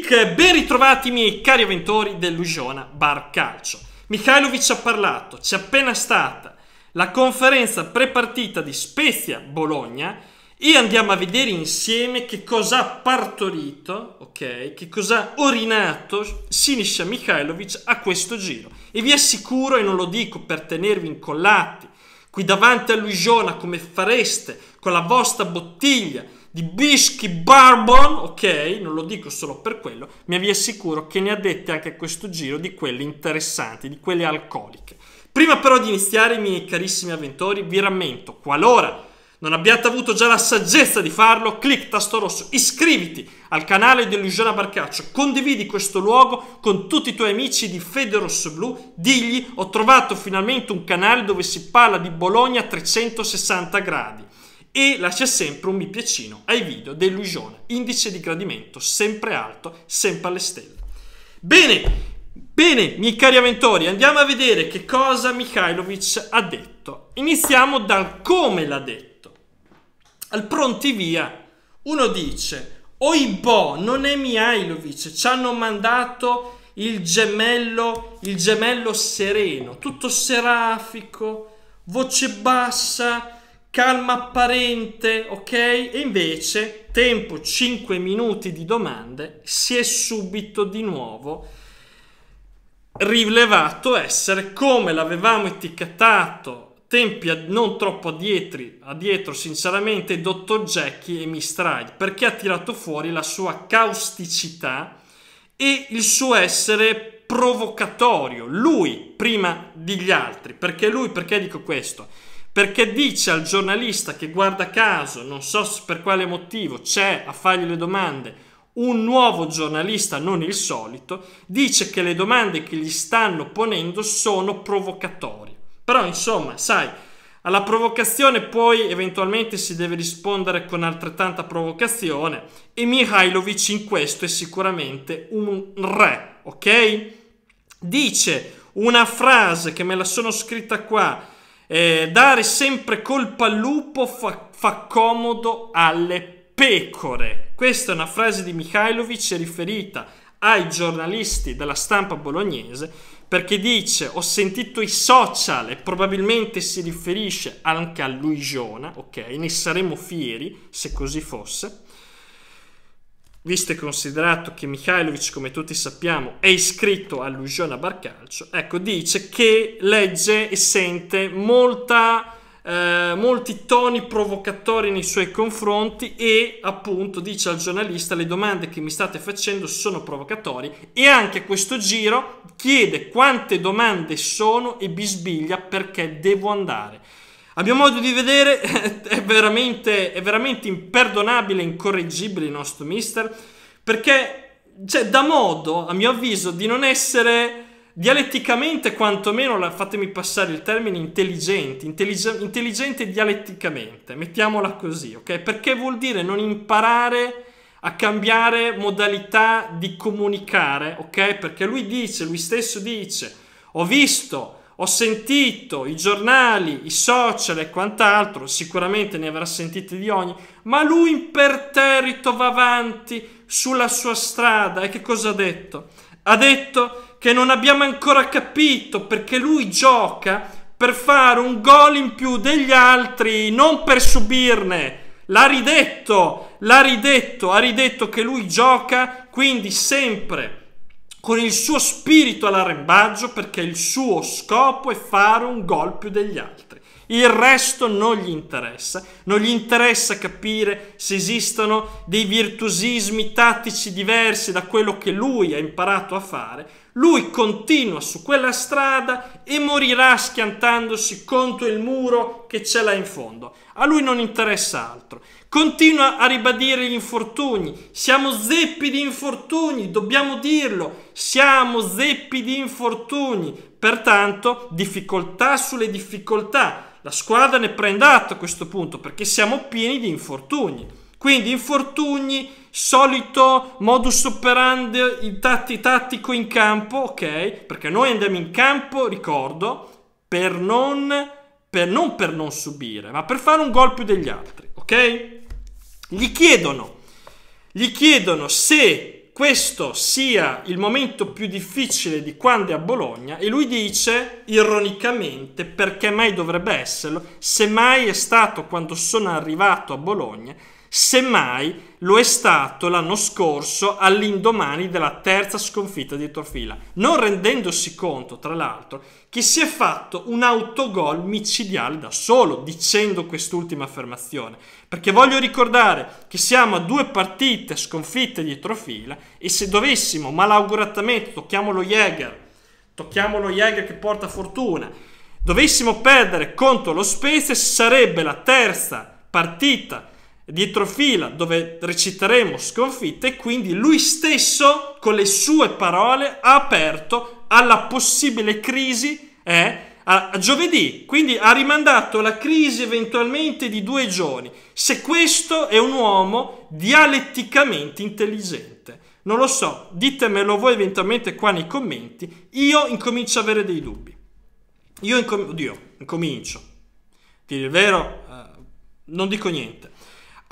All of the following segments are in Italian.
Click, ben ritrovati miei cari avventori dell'Usiona Bar Calcio. Mikhailovic ha parlato, c'è appena stata la conferenza prepartita di Spezia-Bologna e andiamo a vedere insieme che cosa ha partorito, ok? Che cosa ha orinato Sinisha Mikhailovic a questo giro. E vi assicuro, e non lo dico per tenervi incollati qui davanti all'Usiona come fareste con la vostra bottiglia di Bischi Barbon, ok, non lo dico solo per quello, ma vi assicuro che ne ha dette anche a questo giro di quelle interessanti, di quelle alcoliche. Prima però di iniziare, miei carissimi avventori, vi rammento, qualora non abbiate avuto già la saggezza di farlo, clic tasto rosso, iscriviti al canale di Luciana Barcaccio, condividi questo luogo con tutti i tuoi amici di Fede Rosso Blu, digli ho trovato finalmente un canale dove si parla di Bologna a 360 gradi e lascia sempre un mi piacino ai video delusione, indice di gradimento sempre alto, sempre alle stelle. Bene, bene, miei cari avventori, andiamo a vedere che cosa Mikhailovic ha detto. Iniziamo dal come l'ha detto. Al pronti via, uno dice, oibò, non è Mikhailovic, ci hanno mandato il gemello, il gemello sereno, tutto serafico, voce bassa, calma apparente, ok? E invece, tempo 5 minuti di domande, si è subito di nuovo rilevato essere come l'avevamo etichettato tempi non troppo addietro, addietro sinceramente, Dottor Jackie e Mistride, perché ha tirato fuori la sua causticità e il suo essere provocatorio, lui prima degli altri. Perché lui? Perché dico questo? perché dice al giornalista che guarda caso, non so per quale motivo, c'è a fargli le domande un nuovo giornalista, non il solito, dice che le domande che gli stanno ponendo sono provocatorie. Però insomma, sai, alla provocazione poi eventualmente si deve rispondere con altrettanta provocazione e Mihailovic in questo è sicuramente un re, ok? Dice una frase che me la sono scritta qua eh, dare sempre colpa al lupo fa, fa comodo alle pecore. Questa è una frase di Mikhailovic riferita ai giornalisti della stampa bolognese perché dice ho sentito i social e probabilmente si riferisce anche a Luigiona, ok? Ne saremmo fieri se così fosse visto e considerato che Mikhailovic, come tutti sappiamo, è iscritto all'Usione a Barcalcio, ecco, dice che legge e sente molta, eh, molti toni provocatori nei suoi confronti e appunto dice al giornalista le domande che mi state facendo sono provocatori e anche a questo giro chiede quante domande sono e bisbiglia perché devo andare. A mio modo di vedere, è veramente, è veramente imperdonabile, incorreggibile il nostro mister, perché cioè, dà modo, a mio avviso, di non essere dialetticamente, quantomeno, fatemi passare il termine, intelligente, intellig- intelligente dialetticamente, mettiamola così, ok? Perché vuol dire non imparare a cambiare modalità di comunicare, ok? Perché lui dice, lui stesso dice, ho visto ho sentito i giornali, i social e quant'altro, sicuramente ne avrà sentite di ogni, ma lui imperterrito va avanti sulla sua strada e che cosa ha detto? Ha detto che non abbiamo ancora capito perché lui gioca per fare un gol in più degli altri, non per subirne. L'ha ridetto, l'ha ridetto, ha ridetto che lui gioca quindi sempre con il suo spirito all'arrembaggio perché il suo scopo è fare un gol più degli altri. Il resto non gli interessa, non gli interessa capire se esistono dei virtuosismi tattici diversi da quello che lui ha imparato a fare, lui continua su quella strada e morirà schiantandosi contro il muro che c'è là in fondo. A lui non interessa altro. Continua a ribadire gli infortuni. Siamo zeppi di infortuni, dobbiamo dirlo. Siamo zeppi di infortuni. Pertanto, difficoltà sulle difficoltà. La squadra ne prende atto a questo punto perché siamo pieni di infortuni. Quindi infortuni solito modus operandi tatti, tattico in campo, ok? Perché noi andiamo in campo, ricordo, per non, per non, per non subire, ma per fare un gol più degli altri, ok? Gli chiedono, gli chiedono se questo sia il momento più difficile di quando è a Bologna e lui dice ironicamente perché mai dovrebbe esserlo, se mai è stato quando sono arrivato a Bologna semmai lo è stato l'anno scorso all'indomani della terza sconfitta di Torfila, non rendendosi conto, tra l'altro, che si è fatto un autogol micidiale da solo dicendo quest'ultima affermazione, perché voglio ricordare che siamo a due partite sconfitte dietro fila e se dovessimo malauguratamente, tocchiamo lo Jäger, tocchiamo lo Jäger che porta fortuna, dovessimo perdere contro lo Spezia sarebbe la terza partita dietro fila dove reciteremo sconfitte, e quindi lui stesso con le sue parole ha aperto alla possibile crisi eh, a, a giovedì, quindi ha rimandato la crisi eventualmente di due giorni, se questo è un uomo dialetticamente intelligente. Non lo so, ditemelo voi eventualmente qua nei commenti, io incomincio a avere dei dubbi. Io incom- oddio, incomincio. Dire il vero, eh, non dico niente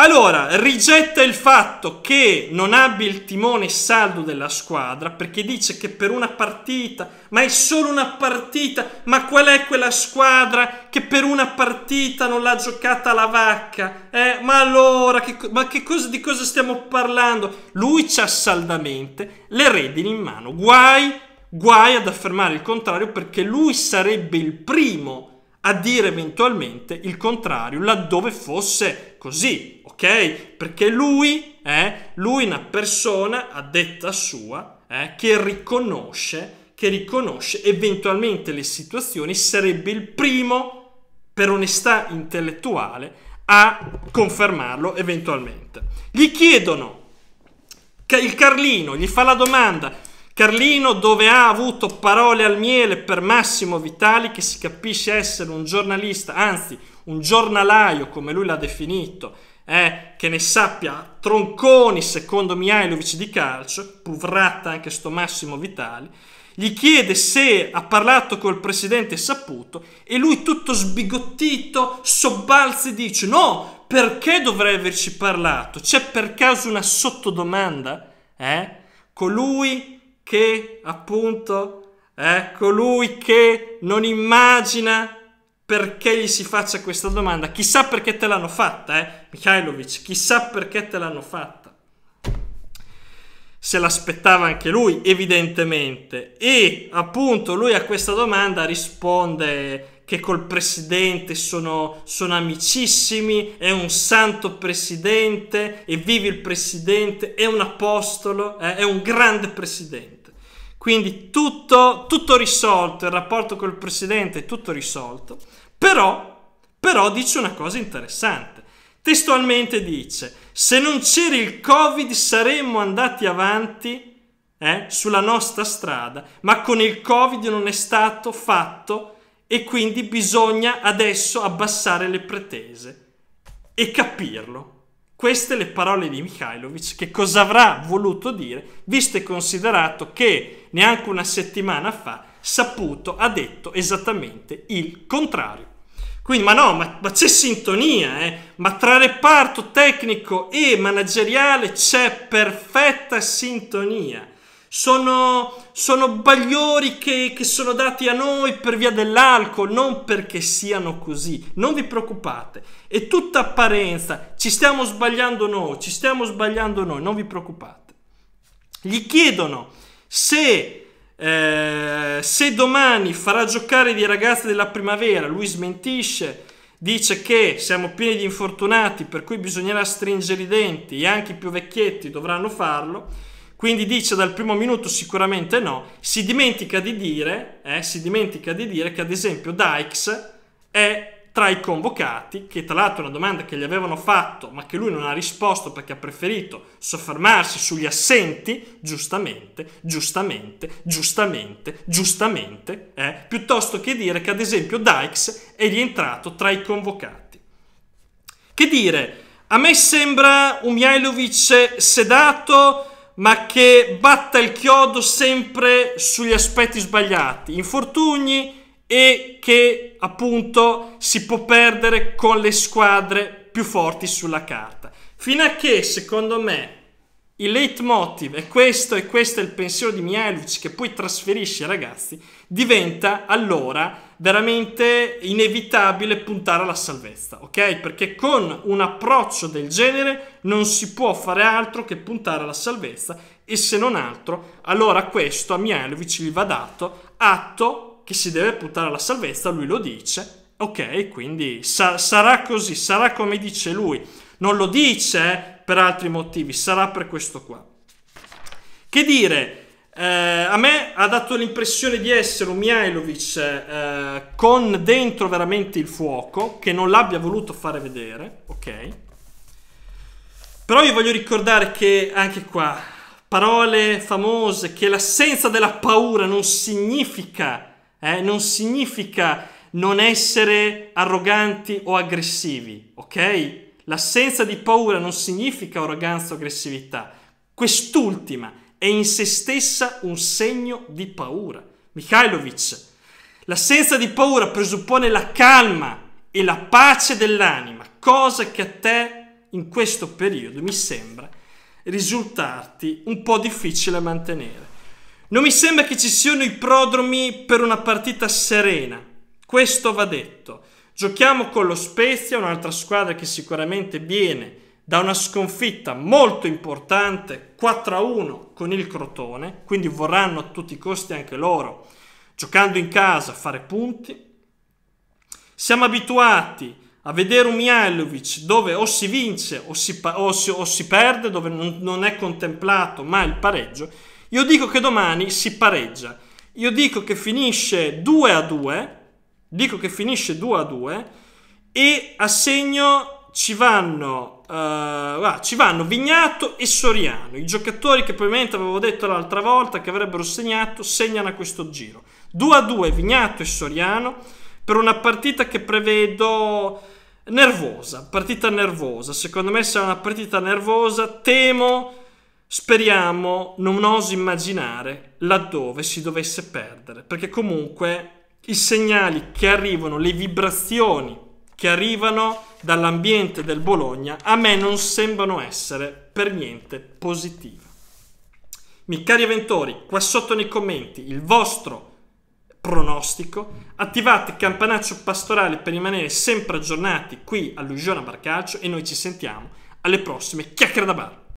allora, rigetta il fatto che non abbia il timone saldo della squadra perché dice che per una partita, ma è solo una partita, ma qual è quella squadra che per una partita non l'ha giocata la vacca? Eh, ma allora, che, ma che cosa, di cosa stiamo parlando? Lui c'ha saldamente le redini in mano. Guai, guai ad affermare il contrario perché lui sarebbe il primo a dire eventualmente il contrario laddove fosse così, ok? Perché lui, eh, lui una persona a detta sua eh, che riconosce che riconosce eventualmente le situazioni, sarebbe il primo, per onestà intellettuale, a confermarlo eventualmente. Gli chiedono, il Carlino gli fa la domanda, Carlino, dove ha avuto parole al miele per Massimo Vitali, che si capisce essere un giornalista, anzi un giornalaio, come lui l'ha definito, eh, che ne sappia tronconi, secondo Mihailovic, di calcio, puvratta anche sto Massimo Vitali, gli chiede se ha parlato col presidente Saputo e lui tutto sbigottito, sobbalzi, dice no, perché dovrei averci parlato? C'è per caso una sottodomanda? Eh? Colui che appunto è colui che non immagina perché gli si faccia questa domanda. Chissà perché te l'hanno fatta, eh, Mikhailovic, chissà perché te l'hanno fatta. Se l'aspettava anche lui, evidentemente. E appunto lui a questa domanda risponde che col presidente sono, sono, amicissimi, è un santo presidente e vive il presidente, è un apostolo, eh, è un grande presidente. Quindi tutto, tutto risolto, il rapporto col presidente è tutto risolto, però, però dice una cosa interessante. Testualmente dice, se non c'era il Covid saremmo andati avanti eh, sulla nostra strada, ma con il Covid non è stato fatto e quindi bisogna adesso abbassare le pretese e capirlo. Queste le parole di Mikhailovic, che cosa avrà voluto dire, visto e considerato che neanche una settimana fa Saputo ha detto esattamente il contrario. Quindi, ma no, ma, ma c'è sintonia, eh? ma tra reparto tecnico e manageriale c'è perfetta sintonia sono, sono bagliori che, che sono dati a noi per via dell'alcol, non perché siano così. Non vi preoccupate, è tutta apparenza. Ci stiamo sbagliando noi, ci stiamo sbagliando noi, non vi preoccupate. Gli chiedono se eh, se domani farà giocare dei ragazzi della primavera, lui smentisce, dice che siamo pieni di infortunati, per cui bisognerà stringere i denti e anche i più vecchietti dovranno farlo quindi dice dal primo minuto sicuramente no, si dimentica di dire, eh, si dimentica di dire che ad esempio Dykes è tra i convocati, che tra l'altro è una domanda che gli avevano fatto, ma che lui non ha risposto perché ha preferito soffermarsi sugli assenti, giustamente, giustamente, giustamente, giustamente, eh, piuttosto che dire che ad esempio Dykes è rientrato tra i convocati. Che dire, a me sembra un Mihailovic sedato, ma che batta il chiodo sempre sugli aspetti sbagliati, infortuni e che appunto si può perdere con le squadre più forti sulla carta. Fino a che, secondo me, il leitmotiv è questo e questo è il pensiero di Mielic che poi trasferisce ai ragazzi, diventa allora veramente inevitabile puntare alla salvezza, ok? Perché con un approccio del genere non si può fare altro che puntare alla salvezza e se non altro, allora questo a Mielic gli va dato atto che si deve puntare alla salvezza, lui lo dice, ok? Quindi sa sarà così, sarà come dice lui. Non lo dice, eh? per altri motivi, sarà per questo qua. Che dire, eh, a me ha dato l'impressione di essere un Mihailovic eh, con dentro veramente il fuoco, che non l'abbia voluto fare vedere, ok? Però io voglio ricordare che anche qua, parole famose, che l'assenza della paura non significa, eh, non significa non essere arroganti o aggressivi, ok? L'assenza di paura non significa arroganza o aggressività. Quest'ultima è in se stessa un segno di paura. Mikhailovic, l'assenza di paura presuppone la calma e la pace dell'anima, cosa che a te in questo periodo mi sembra risultarti un po' difficile mantenere. Non mi sembra che ci siano i prodromi per una partita serena, questo va detto. Giochiamo con lo Spezia, un'altra squadra che sicuramente viene da una sconfitta molto importante 4-1 con il Crotone, quindi vorranno a tutti i costi anche loro, giocando in casa, fare punti. Siamo abituati a vedere un Mialovic dove o si vince o si, o si, o si perde, dove non, non è contemplato mai il pareggio. Io dico che domani si pareggia. Io dico che finisce 2 a 2 dico che finisce 2 a 2 e a segno ci vanno, uh, ci vanno Vignato e Soriano, i giocatori che probabilmente avevo detto l'altra volta che avrebbero segnato, segnano a questo giro. 2 a 2 Vignato e Soriano per una partita che prevedo nervosa, partita nervosa, secondo me sarà una partita nervosa, temo, speriamo, non oso immaginare laddove si dovesse perdere, perché comunque i segnali che arrivano, le vibrazioni che arrivano dall'ambiente del Bologna a me non sembrano essere per niente positive. Mi cari avventori, qua sotto nei commenti il vostro pronostico, attivate il campanaccio pastorale per rimanere sempre aggiornati qui all'Usione a Barcaccio e noi ci sentiamo alle prossime chiacchiere da bar.